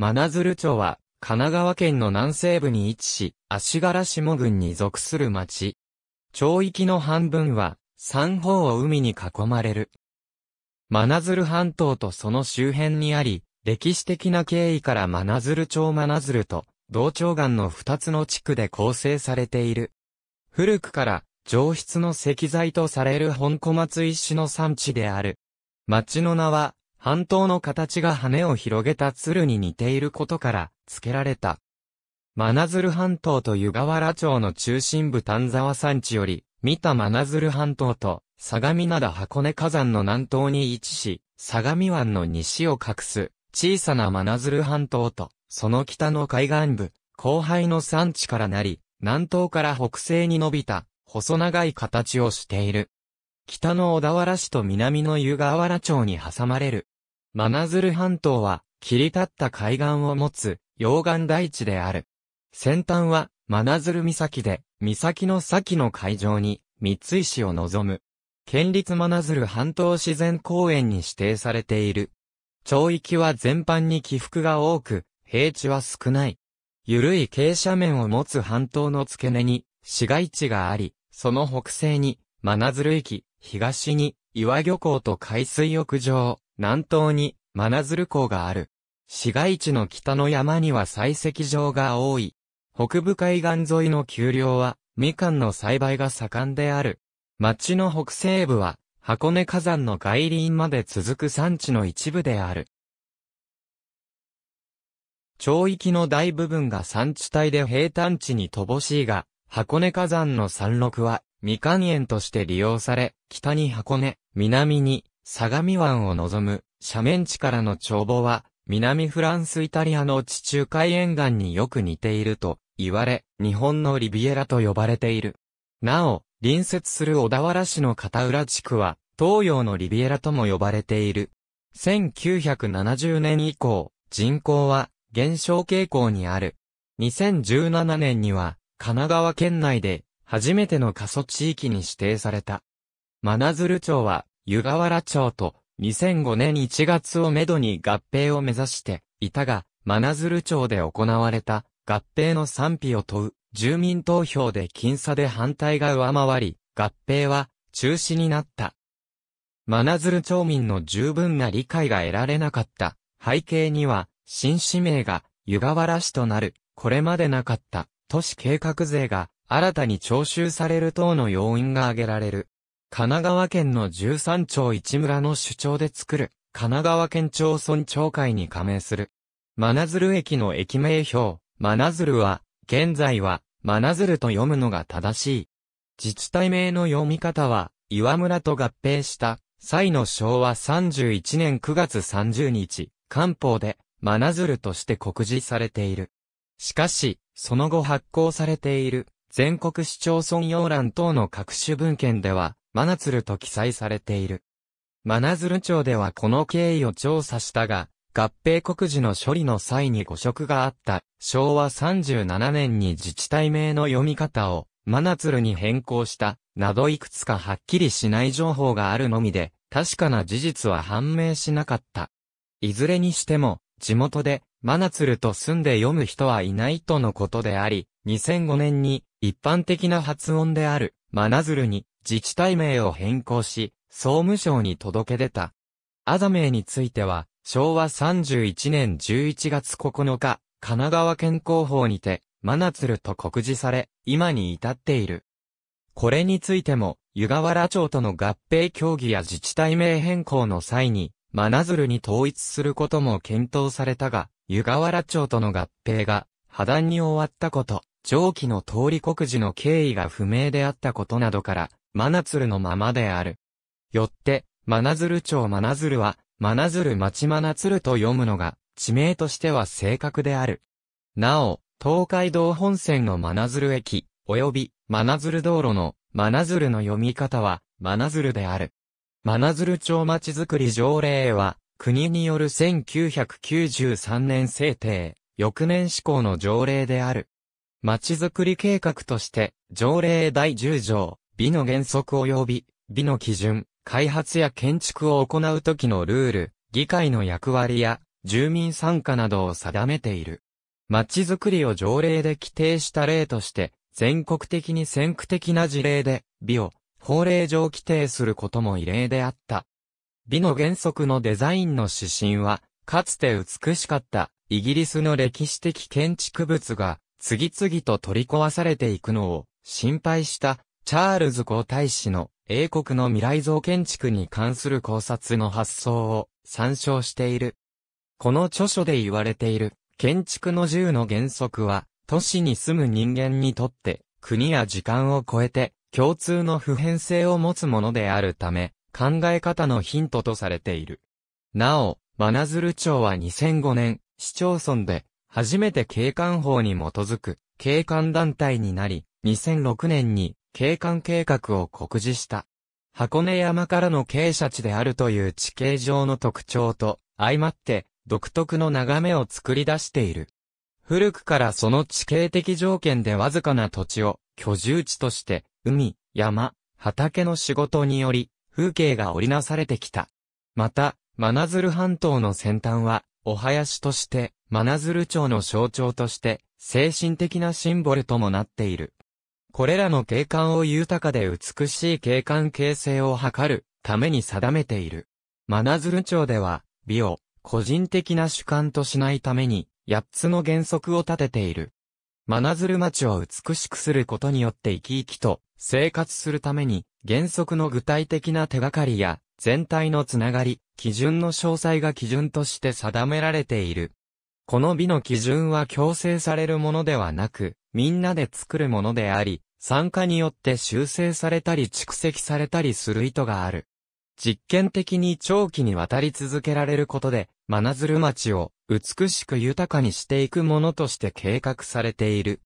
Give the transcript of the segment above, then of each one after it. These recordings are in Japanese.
真鶴町は、神奈川県の南西部に位置し、足柄下郡に属する町。町域の半分は、三方を海に囲まれる。真鶴半島とその周辺にあり、歴史的な経緯から真鶴町真鶴と、同町岩の二つの地区で構成されている。古くから、上質の石材とされる本小松石の産地である。町の名は、半島の形が羽を広げた鶴に似ていることから付けられた。真鶴半島と湯河原町の中心部丹沢山地より、見た真鶴半島と相模灘箱根火山の南東に位置し、相模湾の西を隠す小さな真鶴半島と、その北の海岸部、後輩の山地からなり、南東から北西に伸びた細長い形をしている。北の小田原市と南の湯河原町に挟まれる。真鶴半島は、切り立った海岸を持つ、溶岩台地である。先端は、真鶴岬で、岬の先の海上に、三井市を望む。県立真鶴半島自然公園に指定されている。町域は全般に起伏が多く、平地は少ない。緩い傾斜面を持つ半島の付け根に、市街地があり、その北西に真鶴駅、東に、岩漁港と海水浴場、南東に、真鶴港がある。市街地の北の山には採石場が多い。北部海岸沿いの丘陵は、みかんの栽培が盛んである。町の北西部は、箱根火山の外輪まで続く山地の一部である。町域の大部分が山地帯で平坦地に乏しいが、箱根火山の山麓は未完ん園として利用され、北に箱根、南に相模湾を望む斜面地からの眺望は、南フランスイタリアの地中海沿岸によく似ていると言われ、日本のリビエラと呼ばれている。なお、隣接する小田原市の片浦地区は、東洋のリビエラとも呼ばれている。1970年以降、人口は減少傾向にある。2017年には、神奈川県内で初めての過疎地域に指定された。真鶴町は、湯河原町と、2005年1月をめどに合併を目指していたが、真鶴町で行われた合併の賛否を問う住民投票で僅差で反対が上回り、合併は中止になった。真鶴町民の十分な理解が得られなかった背景には、新市名が湯河原市となる、これまでなかった都市計画税が新たに徴収される等の要因が挙げられる。神奈川県の13町一村の主張で作る、神奈川県町村町会に加盟する。真鶴駅の駅名表、真鶴は、現在は、真鶴と読むのが正しい。自治体名の読み方は、岩村と合併した、際の昭和31年9月30日、官報で、真鶴として告示されている。しかし、その後発行されている、全国市町村要欄等の各種文献では、マナツルと記載されている。マナズル町ではこの経緯を調査したが、合併告示の処理の際に誤植があった昭和37年に自治体名の読み方をマナツルに変更したなどいくつかはっきりしない情報があるのみで確かな事実は判明しなかった。いずれにしても地元でマナツルと住んで読む人はいないとのことであり2005年に一般的な発音である、マナズルに、自治体名を変更し、総務省に届け出た。アザ名については、昭和31年11月9日、神奈川県広報にて、マナズルと告示され、今に至っている。これについても、湯河原町との合併協議や自治体名変更の際に、マナズルに統一することも検討されたが、湯河原町との合併が、破談に終わったこと。上記の通り告示の経緯が不明であったことなどから、真鶴のままである。よって、真鶴町真鶴は、真鶴町真鶴と読むのが、地名としては正確である。なお、東海道本線の真鶴駅、及び真鶴道路の真鶴の読み方は、真鶴である。真鶴町町づくり条例は、国による1993年制定、翌年施行の条例である。ちづくり計画として、条例第10条、美の原則及び、美の基準、開発や建築を行う時のルール、議会の役割や、住民参加などを定めている。ちづくりを条例で規定した例として、全国的に先駆的な事例で、美を法令上規定することも異例であった。美の原則のデザインの指針は、かつて美しかったイギリスの歴史的建築物が次々と取り壊されていくのを心配したチャールズ皇太子の英国の未来像建築に関する考察の発想を参照している。この著書で言われている建築の自由の原則は都市に住む人間にとって国や時間を超えて共通の普遍性を持つものであるため考え方のヒントとされている。なお、真鶴町は2005年市町村で初めて警官法に基づく警官団体になり、2006年に警官計画を告示した。箱根山からの傾斜地であるという地形上の特徴と相まって独特の眺めを作り出している。古くからその地形的条件でわずかな土地を居住地として海、山、畑の仕事により風景が織りなされてきた。また、真鶴半島の先端はお囃子としてマナズル町の象徴として、精神的なシンボルともなっている。これらの景観を豊かで美しい景観形成を図るために定めている。マナズル町では、美を個人的な主観としないために、八つの原則を立てている。マナズル町を美しくすることによって生き生きと生活するために、原則の具体的な手がかりや、全体のつながり、基準の詳細が基準として定められている。この美の基準は強制されるものではなく、みんなで作るものであり、参加によって修正されたり蓄積されたりする意図がある。実験的に長期にわたり続けられることで、真鶴町を美しく豊かにしていくものとして計画されている。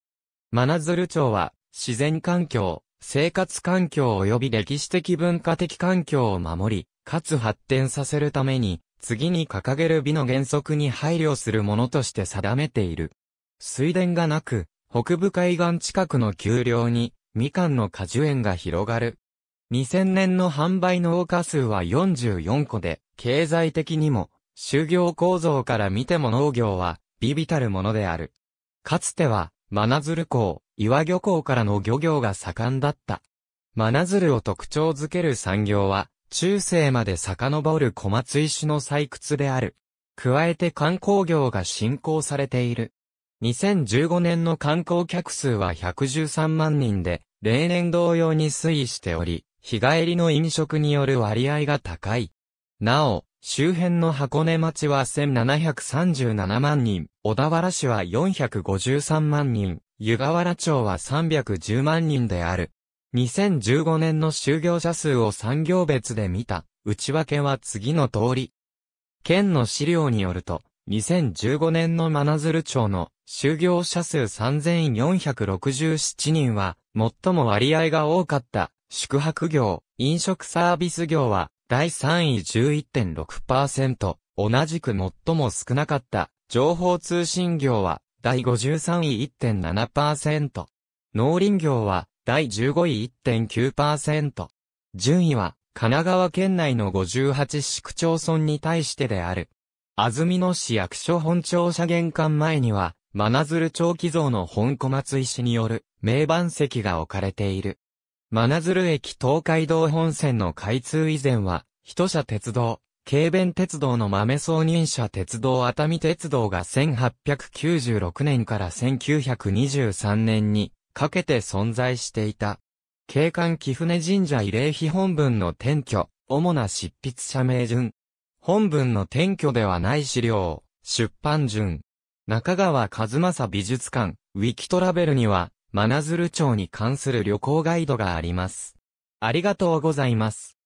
真鶴町は、自然環境、生活環境及び歴史的文化的環境を守り、かつ発展させるために、次に掲げる美の原則に配慮するものとして定めている。水田がなく、北部海岸近くの丘陵に、みかんの果樹園が広がる。2000年の販売農家数は44個で、経済的にも、就業構造から見ても農業は、微々たるものである。かつては、真鶴港、岩漁港からの漁業が盛んだった。真鶴を特徴づける産業は、中世まで遡る小松石の採掘である。加えて観光業が振興されている。2015年の観光客数は113万人で、例年同様に推移しており、日帰りの飲食による割合が高い。なお、周辺の箱根町は1737万人、小田原市は453万人、湯河原町は310万人である。2015年の就業者数を産業別で見た内訳は次の通り。県の資料によると、2015年の真鶴町の就業者数3467人は、最も割合が多かった宿泊業、飲食サービス業は、第3位11.6%、同じく最も少なかった情報通信業は、第53位1.7%、農林業は、第15位1.9%。順位は、神奈川県内の58市区町村に対してである。安曇野市役所本庁舎玄関前には、真鶴町寄贈の本小松石による名板石が置かれている。真鶴駅東海道本線の開通以前は、一社鉄道、軽便鉄道の豆送任車鉄道熱海鉄道が1896年から1923年にかけて存在していた。景観貴船神社慰霊碑本文の転居、主な執筆者名順。本文の転居ではない資料、出版順。中川和正美術館、ウィキトラベルには、真鶴町に関する旅行ガイドがあります。ありがとうございます。